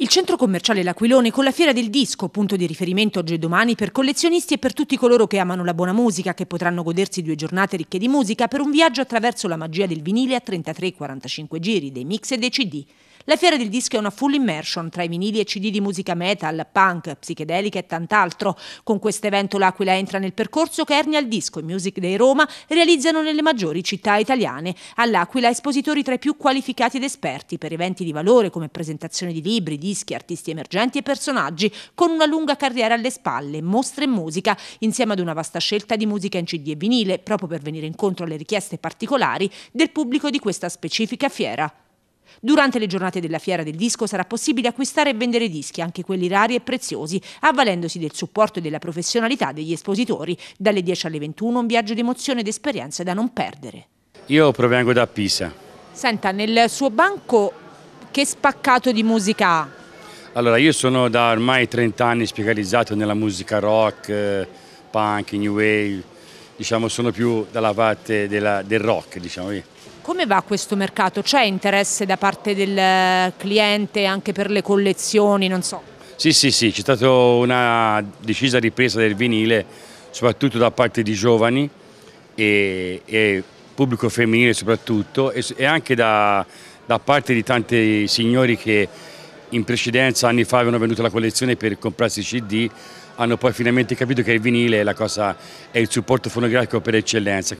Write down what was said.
Il centro commerciale L'Aquilone con la Fiera del Disco, punto di riferimento oggi e domani per collezionisti e per tutti coloro che amano la buona musica, che potranno godersi due giornate ricche di musica per un viaggio attraverso la magia del vinile a 33-45 giri, dei mix e dei CD. La fiera del disco è una full immersion tra i vinili e CD di musica metal, punk, psichedelica e tant'altro. Con questo evento l'Aquila entra nel percorso che Ernia al Disco e Music Day Roma realizzano nelle maggiori città italiane. All'Aquila espositori tra i più qualificati ed esperti per eventi di valore come presentazioni di libri, dischi, artisti emergenti e personaggi con una lunga carriera alle spalle, mostre e musica, insieme ad una vasta scelta di musica in CD e vinile, proprio per venire incontro alle richieste particolari del pubblico di questa specifica fiera. Durante le giornate della Fiera del Disco sarà possibile acquistare e vendere dischi, anche quelli rari e preziosi, avvalendosi del supporto e della professionalità degli espositori. Dalle 10 alle 21 un viaggio di emozione ed esperienze da non perdere. Io provengo da Pisa. Senta, nel suo banco che spaccato di musica ha? Allora, io sono da ormai 30 anni specializzato nella musica rock, eh, punk, new wave, diciamo, sono più dalla parte della, del rock. Diciamo. Come va questo mercato? C'è interesse da parte del eh, cliente anche per le collezioni? So. Sì, sì, sì, c'è stata una decisa ripresa del vinile, soprattutto da parte di giovani e, e pubblico femminile soprattutto e, e anche da, da parte di tanti signori che in precedenza anni fa avevano venuto la collezione per comprarsi CD, hanno poi finalmente capito che il vinile è, cosa, è il supporto fonografico per eccellenza.